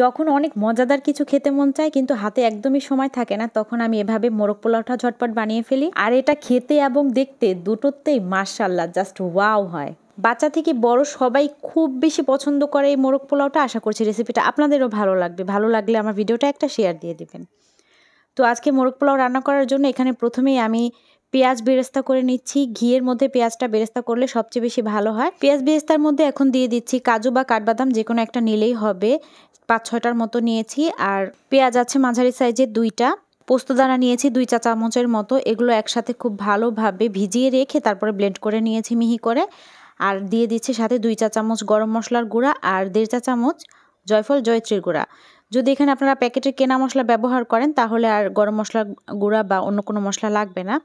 যখন অনেক মজাদার কিছু খেতে মন চায় কিন্তু হাতে একদমই সময় থাকে না তখন আমি এভাবে মোরগ পোলাওটা ঝটপট বানিয়ে ফেলি আর এটা খেতে এবং দেখতে দুটোতেই মার্শাল্লাহ জাস্ট ওয়াও হয় বাচ্চা থেকে বড় সবাই খুব বেশি পছন্দ করে এই মোরগ পোলাওটা আশা করছি রেসিপিটা আপনাদেরও ভালো লাগবে ভালো লাগলে আমার ভিডিওটা একটা শেয়ার দিয়ে দিবেন তো আজকে মোরগ পোলাও রান্না করার জন্য এখানে প্রথমেই আমি পেঁয়াজ বেরেস্তা করে নিচ্ছি ঘিয়ের মধ্যে পেঁয়াজটা বেরেস্তা করলে সবচেয়ে বেশি ভালো হয় পেঁয়াজ বেরেস্তার মধ্যে এখন দিয়ে দিচ্ছি কাজু বা কাঠবাদাম যে কোনো একটা নিলেই হবে পাঁচ ছয়টার মতো নিয়েছি আর পেঁয়াজ আছে মাঝারি সাইজের দুইটা পোস্ত দানা নিয়েছি দুই চা চামচের মতো এগুলো একসাথে খুব ভালোভাবে ভিজিয়ে রেখে তারপরে ব্লেন্ড করে নিয়েছি মিহি করে আর দিয়ে দিচ্ছি সাথে দুই চা চামচ গরম মশলার গুঁড়া আর দেড় চা চামচ জয়ফল জয়ত্রীর গুঁড়া যদি এখানে আপনারা প্যাকেটের কেনা মশলা ব্যবহার করেন তাহলে আর গরম মশলা গুঁড়া বা অন্য কোনো মশলা লাগবে না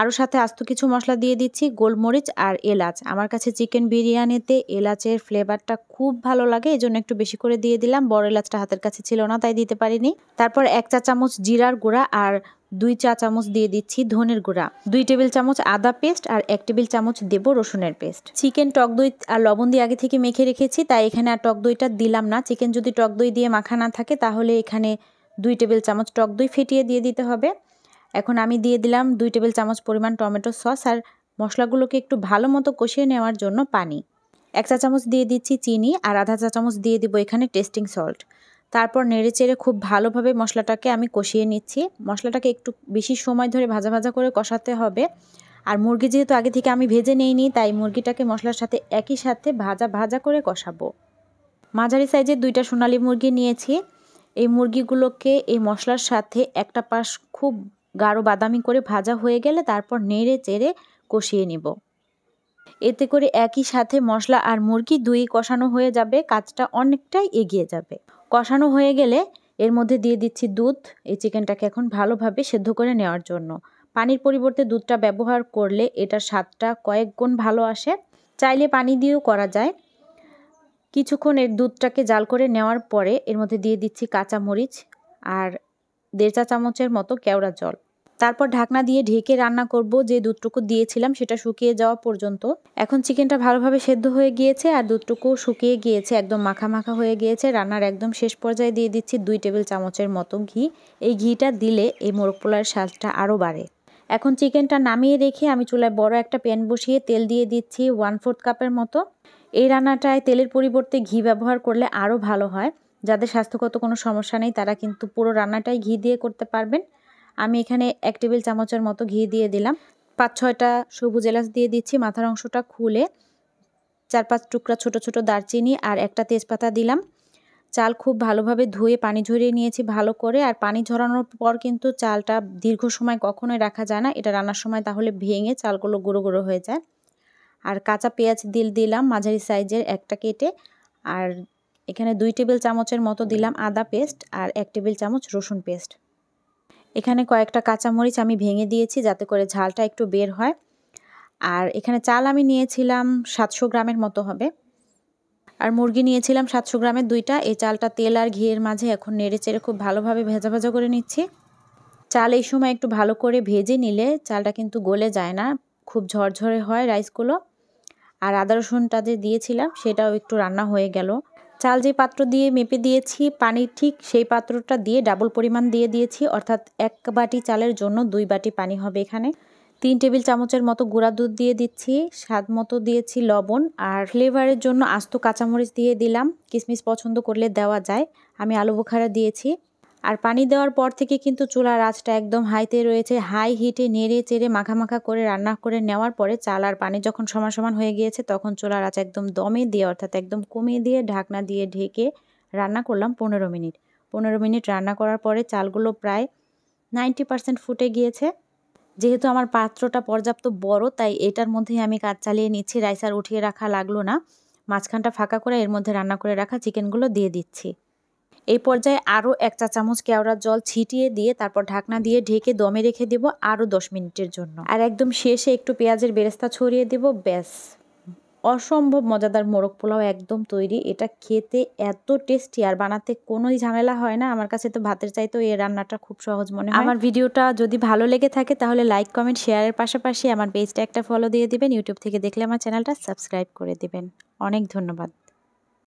আরও সাথে আস্ত কিছু মশলা দিয়ে দিচ্ছি গোলমরিচ আর এলাচ আমার কাছে চিকেন বিরিয়ানিতে এলাচের ফ্লেভারটা খুব ভালো লাগে এই জন্য একটু বেশি করে দিয়ে দিলাম বড় এলাচটা হাতের কাছে ছিল না তাই দিতে পারিনি তারপর এক চা চামচ জিরার গুঁড়া আর দুই চা চামচ দিয়ে দিচ্ছি ধনের গুঁড়া দুই টেবিল চামচ আদা পেস্ট আর এক টেবিল চামচ দেব রসুনের পেস্ট চিকেন টক দই আর লবণ দিয়ে আগে থেকে মেখে রেখেছি তাই এখানে আর টক দইটা দিলাম না চিকেন যদি টক দই দিয়ে মাখা না থাকে তাহলে এখানে দুই টেবিল চামচ টক দই ফেটিয়ে দিয়ে দিতে হবে এখন আমি দিয়ে দিলাম দুই টেবিল চামচ পরিমাণ টমেটো সস আর মশলাগুলোকে একটু ভালো মতো কষিয়ে নেওয়ার জন্য পানি এক চা চামচ দিয়ে দিচ্ছি চিনি আর আধা চা চামচ দিয়ে দিব এখানে টেস্টিং সল্ট তারপর নেড়ে চেড়ে খুব ভালোভাবে মশলাটাকে আমি কষিয়ে নিচ্ছি মশলাটাকে একটু বেশি সময় ধরে ভাজা ভাজা করে কষাতে হবে আর মুরগি যেহেতু আগে থেকে আমি ভেজে নিইনি তাই মুরগিটাকে মশলার সাথে একই সাথে ভাজা ভাজা করে কষাবো মাঝারি সাইজের দুইটা সোনালি মুরগি নিয়েছি এই মুরগিগুলোকে এই মশলার সাথে একটা পাশ খুব গাঢ় বাদামি করে ভাজা হয়ে গেলে তারপর নেড়ে চেড়ে কষিয়ে নিব এতে করে একই সাথে মশলা আর মুরগি দুই কষানো হয়ে যাবে কাজটা অনেকটাই এগিয়ে যাবে কষানো হয়ে গেলে এর মধ্যে দিয়ে দিচ্ছি দুধ এই চিকেনটাকে এখন ভালোভাবে সেদ্ধ করে নেওয়ার জন্য পানির পরিবর্তে দুধটা ব্যবহার করলে এটার স্বাদটা কয়েক গুণ ভালো আসে চাইলে পানি দিয়েও করা যায় কিছুক্ষণ এর দুধটাকে জাল করে নেওয়ার পরে এর মধ্যে দিয়ে দিচ্ছি কাঁচামরিচ আর দেড় চা চামচের মতো কেওড়া জল তারপর ঢাকনা দিয়ে ঢেকে রান্না করব যে দুধটুকু দিয়েছিলাম সেটা শুকিয়ে যাওয়া পর্যন্ত এখন চিকেনটা ভালোভাবে সেদ্ধ হয়ে গিয়েছে আর দুধটুকু শুকিয়ে গিয়েছে একদম মাখা মাখা হয়ে গিয়েছে রান্নার একদম শেষ পর্যায়ে দিয়ে দিচ্ছি দুই টেবিল চামচের মতো ঘি এই ঘিটা দিলে এই মোরগ পোলার স্বাদটা আরও বাড়ে এখন চিকেনটা নামিয়ে রেখে আমি চুলায় বড় একটা প্যান বসিয়ে তেল দিয়ে দিচ্ছি ওয়ান ফোর্থ কাপের মতো এই রান্নাটায় তেলের পরিবর্তে ঘি ব্যবহার করলে আরও ভালো হয় যাদের স্বাস্থ্যগত কোনো সমস্যা নেই তারা কিন্তু পুরো রান্নাটাই ঘি দিয়ে করতে পারবেন আমি এখানে এক টেবিল চামচের মতো ঘি দিয়ে দিলাম পাঁচ ছয়টা সবুজ এলাচ দিয়ে দিচ্ছি মাথার অংশটা খুলে চার পাঁচ টুকরা ছোট ছোট দারচিনি আর একটা তেজপাতা দিলাম চাল খুব ভালোভাবে ধুয়ে পানি ঝরিয়ে নিয়েছি ভালো করে আর পানি ঝরানোর পর কিন্তু চালটা দীর্ঘ সময় কখনোই রাখা যায় না এটা রান্নার সময় তাহলে ভেঙে চালগুলো গুঁড়ো গুঁড়ো হয়ে যায় আর কাঁচা পেঁয়াজ দিল দিলাম মাঝারি সাইজের একটা কেটে আর এখানে দুই টেবিল চামচের মতো দিলাম আদা পেস্ট আর এক টেবিল চামচ রসুন পেস্ট এখানে কয়েকটা কাঁচামরিচ আমি ভেঙে দিয়েছি যাতে করে ঝালটা একটু বের হয় আর এখানে চাল আমি নিয়েছিলাম সাতশো গ্রামের মতো হবে আর মুরগি নিয়েছিলাম সাতশো গ্রামের দুইটা এই চালটা তেল আর ঘিয়ের মাঝে এখন নেড়ে চেড়ে খুব ভালোভাবে ভেজা ভাজা করে নিচ্ছি চাল এই সময় একটু ভালো করে ভেজে নিলে চালটা কিন্তু গলে যায় না খুব ঝরঝরে হয় রাইসগুলো আর আদা রসুনটা যে দিয়েছিলাম সেটাও একটু রান্না হয়ে গেল চাল যে পাত্র দিয়ে মেপে দিয়েছি পানি ঠিক সেই পাত্রটা দিয়ে ডাবল পরিমাণ দিয়ে দিয়েছি অর্থাৎ এক বাটি চালের জন্য দুই বাটি পানি হবে এখানে তিন টেবিল চামচের মতো গুঁড়া দুধ দিয়ে দিচ্ছি স্বাদ মতো দিয়েছি লবণ আর ফ্লেভারের জন্য আস্ত কাঁচামরিচ দিয়ে দিলাম কিশমিশ পছন্দ করলে দেওয়া যায় আমি আলু বোখারা দিয়েছি আর পানি দেওয়ার পর থেকে কিন্তু চুলার আঁচটা একদম হাইতে রয়েছে হাই হিটে নেড়ে চেড়ে মাখামাখা করে রান্না করে নেওয়ার পরে চাল আর পানি যখন সমান সমান হয়ে গিয়েছে তখন চুলার আঁচ একদম দমে দিয়ে অর্থাৎ একদম কমিয়ে দিয়ে ঢাকনা দিয়ে ঢেকে রান্না করলাম পনেরো মিনিট পনেরো মিনিট রান্না করার পরে চালগুলো প্রায় নাইনটি পারসেন্ট ফুটে গিয়েছে যেহেতু আমার পাত্রটা পর্যাপ্ত বড় তাই এটার মধ্যেই আমি কাজ চালিয়ে নিচ্ছি রাইসার আর উঠিয়ে রাখা লাগলো না মাঝখানটা ফাঁকা করে এর মধ্যে রান্না করে রাখা চিকেনগুলো দিয়ে দিচ্ছি এই পর্যায়ে আরও এক চা চামচ কেওড়ার জল ছিটিয়ে দিয়ে তারপর ঢাকনা দিয়ে ঢেকে দমে রেখে দেব আরও দশ মিনিটের জন্য আর একদম শেষে একটু পেঁয়াজের বেরেস্তা ছড়িয়ে দেব ব্যাস অসম্ভব মজাদার মোরগ পোলাও একদম তৈরি এটা খেতে এত টেস্টি আর বানাতে কোনোই ঝামেলা হয় না আমার কাছে তো ভাতের চাইতেও এই রান্নাটা খুব সহজ মনে হয় আমার ভিডিওটা যদি ভালো লেগে থাকে তাহলে লাইক কমেন্ট শেয়ারের পাশাপাশি আমার পেজটা একটা ফলো দিয়ে দিবেন ইউটিউব থেকে দেখলে আমার চ্যানেলটা সাবস্ক্রাইব করে দিবেন অনেক ধন্যবাদ